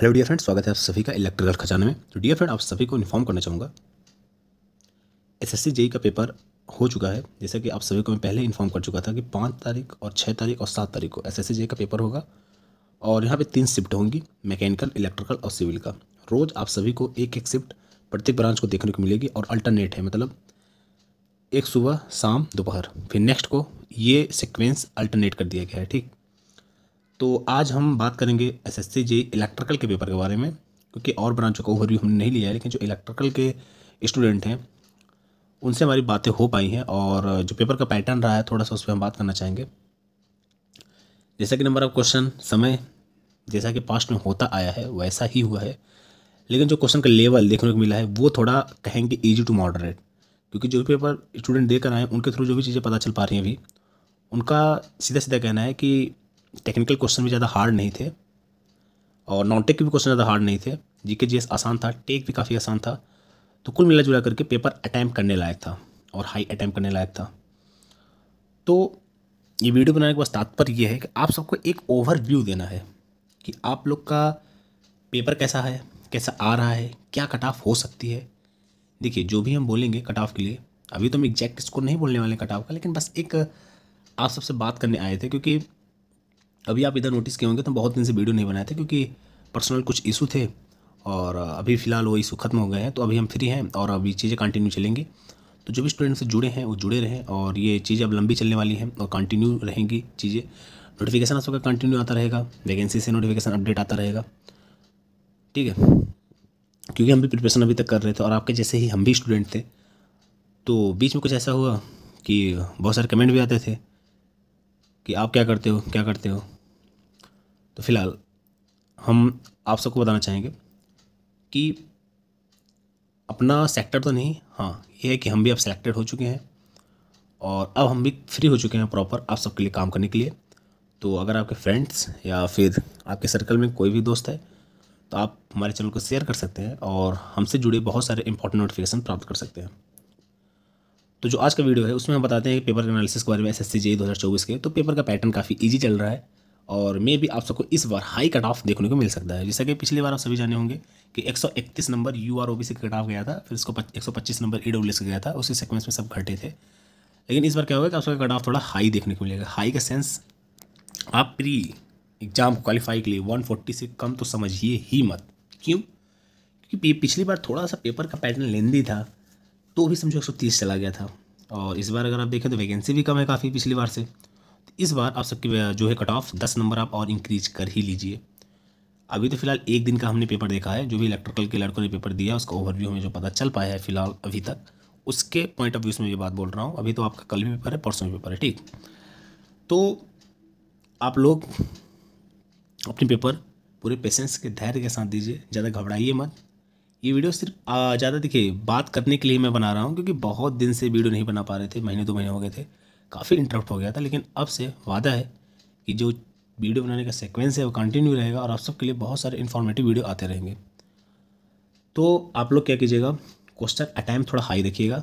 hello dear friend स्वागत है आप सभी का इलेक्ट्रिकल खजाने में तो डियर फ्रेंड आप सभी को इन्फॉर्म करना चाहूँगा एसएससी जेई e का पेपर हो चुका है जैसा कि आप सभी को मैं पहले इन्फॉर्म कर चुका था कि पाँच तारीख और छः तारीख और सात तारीख को एसएससी एस e का पेपर होगा और यहाँ पे तीन शिफ्ट होंगी मैकेनिकल इलेक्ट्रिकल और सिविल का रोज़ आप सभी को एक एक शिफ्ट प्रत्येक ब्रांच को देखने को मिलेगी और अल्टरनेट है मतलब एक सुबह शाम दोपहर फिर नेक्स्ट को ये सिक्वेंस अल्टरनेट कर दिया गया है ठीक तो आज हम बात करेंगे S S C G electrical के पेपर के बारे में क्योंकि और ब्रांचों का ओवरव्यू हमने नहीं लिया है लेकिन जो इलेक्ट्रिकल के स्टूडेंट हैं उनसे हमारी बातें हो पाई हैं और जो पेपर का पैटर्न रहा है थोड़ा सा उस पर हम बात करना चाहेंगे जैसा कि नंबर ऑफ क्वेश्चन समय जैसा कि पास्ट में होता आया है वैसा ही हुआ है लेकिन जो क्वेश्चन का लेवल देखने को मिला है वो थोड़ा कहेंगे ईजी टू मॉडरेट क्योंकि जो भी पेपर स्टूडेंट देकर आए उनके थ्रू जो भी चीज़ें पता चल पा रही हैं अभी उनका सीधा सीधा कहना है कि टेक्निकल क्वेश्चन भी ज़्यादा हार्ड नहीं थे और नॉन टेक के भी क्वेश्चन ज़्यादा हार्ड नहीं थे जी के जी एस आसान था टेक भी काफ़ी आसान था तो कुल मिला जुला करके पेपर अटैम्प्ट करने लायक था और हाई अटैम्प्ट करने लायक था तो ये वीडियो बनाने के बस तात्पर्य ये है कि आप सबको एक ओवरव्यू देना है कि आप लोग का पेपर कैसा है कैसा आ रहा है क्या कट ऑफ हो सकती है देखिए जो भी हम बोलेंगे कट ऑफ के लिए अभी तो हम एग्जैक्ट स्कोर नहीं बोलने वाले कट ऑफ का लेकिन बस एक आप सबसे बात करने आए थे क्योंकि अभी आप इधर नोटिस किए होंगे तो बहुत दिन से वीडियो नहीं बनाए थे क्योंकि पर्सनल कुछ इशू थे और अभी फ़िलहाल वो इशू ख़त्म हो गए हैं तो अभी हम फ्री हैं और अभी चीज़ें कंटिन्यू चलेंगी तो जो भी स्टूडेंट से जुड़े हैं वो जुड़े रहें और ये चीज़ें अब लंबी चलने वाली हैं और कंटिन्यू रहेंगी चीज़ें नोटिफिकेशन आप सबका कंटिन्यू आता रहेगा वैकेंसी से नोटिफिकेशन अपडेट आता रहेगा ठीक है क्योंकि हम भी प्रिपरेशन अभी तक कर रहे थे और आपके जैसे ही हम भी स्टूडेंट थे तो बीच में कुछ ऐसा हुआ कि बहुत सारे कमेंट भी आते थे कि आप क्या करते हो क्या करते हो तो फिलहाल हम आप सबको बताना चाहेंगे कि अपना सेक्टर तो नहीं हाँ ये है कि हम भी अब सेलेक्टेड हो चुके हैं और अब हम भी फ्री हो चुके हैं प्रॉपर आप सबके लिए काम करने के लिए तो अगर आपके फ्रेंड्स या फिर आपके सर्कल में कोई भी दोस्त है तो आप हमारे चैनल को शेयर कर सकते हैं और हमसे जुड़े बहुत सारे इंपॉर्टेंट नोटिफिकेशन प्राप्त कर सकते हैं तो जो आज का वीडियो है उसमें हम बताते हैं कि पेपर एनालिसिस के बारे में एस एस सी के तो पेपर का पैटर्न काफ़ी ईजी चल रहा है और मे भी आप सबको इस बार हाई कट ऑफ देखने को मिल सकता है जैसा कि पिछली बार आप सभी जाने होंगे कि 131 नंबर यू आर ओ बी से कट ऑफ गया था फिर उसको 125 नंबर ई डब्ल्यू से गया था उसी सिक्वेंस में सब घटे थे लेकिन इस बार क्या होगा कि आप सबका कट ऑफ थोड़ा हाई देखने को मिलेगा हाई का सेंस आप प्री एग्ज़ाम क्वालिफाई के लिए वन से कम तो समझिए ही मत क्यों क्योंकि पिछली बार थोड़ा सा पेपर का पैटर्न लेंदी था तो भी समझो एक चला गया था और इस बार अगर आप देखें तो वैकेंसी भी कम है काफ़ी पिछली बार से इस बार आप सबके जो है कट ऑफ दस नंबर आप और इंक्रीज कर ही लीजिए अभी तो फिलहाल एक दिन का हमने पेपर देखा है जो भी इलेक्ट्रिकल के लड़कों ने पेपर दिया उसका ओवरव्यू हमें जो पता चल पाया है फिलहाल अभी तक उसके पॉइंट ऑफ व्यू से ये बात बोल रहा हूँ अभी तो आपका कल भी पेपर है परसों भी पेपर है ठीक तो आप लोग अपने पेपर पूरे पेशेंस के धैर्य के साथ दीजिए ज़्यादा घबराइए मत ये वीडियो सिर्फ ज़्यादा देखिए बात करने के लिए मैं बना रहा हूँ क्योंकि बहुत दिन से वीडियो नहीं बना पा रहे थे महीने दो महीने हो गए थे काफ़ी इंटरप्ट हो गया था लेकिन अब से वादा है कि जो वीडियो बनाने का सिक्वेंस है वो कंटिन्यू रहेगा और आप सबके लिए बहुत सारे इन्फॉर्मेटिव वीडियो आते रहेंगे तो आप लोग क्या कीजिएगा क्वेश्चन अटैम्प थोड़ा हाई रखिएगा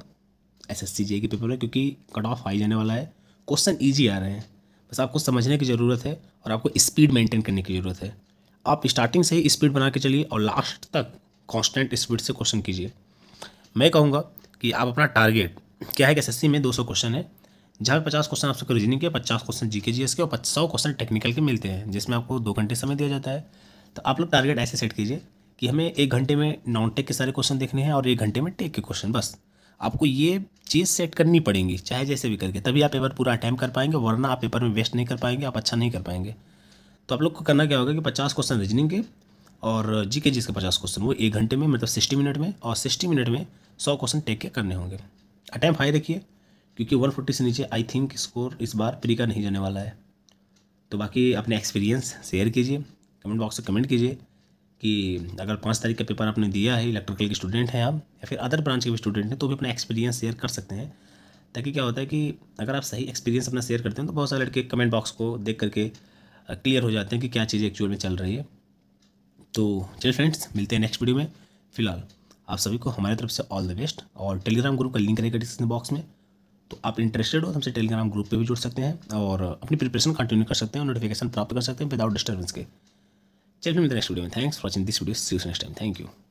एस एस के पेपर में क्योंकि कट ऑफ हाई जाने वाला है क्वेश्चन ईजी आ रहे हैं बस आपको समझने की ज़रूरत है और आपको स्पीड मेंटेन करने की ज़रूरत है आप स्टार्टिंग से ही स्पीड बना के चलिए और लास्ट तक कांस्टेंट स्पीड से क्वेश्चन कीजिए मैं कहूँगा कि आप अपना टारगेट क्या है कि एस में 200 क्वेश्चन है जहाँ पे पचास क्वेश्चन आपसे रीजनिंग के पचास क्वेश्चन जी के जी एस के और सौ क्वेश्चन टेक्निकल के मिलते हैं जिसमें आपको दो घंटे समय दिया जाता है तो आप लोग टारगेट ऐसे सेट कीजिए कि हमें एक घंटे में नॉन टेक के सारे क्वेश्चन देखने हैं और एक घंटे में टेक के क्वेश्चन बस आपको ये चीज़ सेट करनी पड़ेगी चाहे जैसे भी करके तभी आप पेपर पूरा अटैम्प कर पाएंगे वरना आप पेपर में वेस्ट नहीं कर पाएंगे आप अच्छा नहीं कर पाएंगे तो आप लोग को करना क्या होगा कि पचास क्वेश्चन रीजनिंग के और जी के जी के पचास क्वेश्चन वो एक घंटे में मतलब सिक्सटी मिनट में और सिक्सटी मिनट में सौ क्वेश्चन टेक के करने होंगे अटैम्प हाई रखिए क्योंकि 140 से नीचे आई थिंक स्कोर इस बार प्री का नहीं जाने वाला है तो बाकी अपने एक्सपीरियंस शेयर कीजिए कमेंट बॉक्स में कमेंट कीजिए कि अगर पाँच तारीख का पेपर आपने दिया है इलेक्ट्रिकल के स्टूडेंट हैं आप या फिर अदर ब्रांच के भी स्टूडेंट हैं तो भी अपना एक्सपीरियंस शेयर कर सकते हैं ताकि क्या होता है कि अगर आप सही एक्सपीरियंस अपना शेयर करते हैं तो बहुत सारे लड़के कमेंट बॉक्स को देख करके क्लियर हो जाते हैं कि क्या चीज़ें एक्चुअल में चल रही है तो चलिए फ्रेंड्स मिलते हैं नेक्स्ट वीडियो में फिलहाल आप सभी को हमारी तरफ से ऑल द बेस्ट और टेलीग्राम ग्रुप का लिंक रहेगा डिस्क्रिप्शन बॉक्स में तो आप इंटरेस्टेड हो तो हमसे टेलीग्राम ग्रुप पे भी जुड़ सकते हैं और अपनी प्रिपरेशन कंटिन्यू कर सकते हैं नोटिफिकेशन प्राप्त कर सकते हैं विदाउट डिस्टर्बेंस के चलिए मिलते नेक्स्ट वीडियो में thanks for watching this video see next time thank you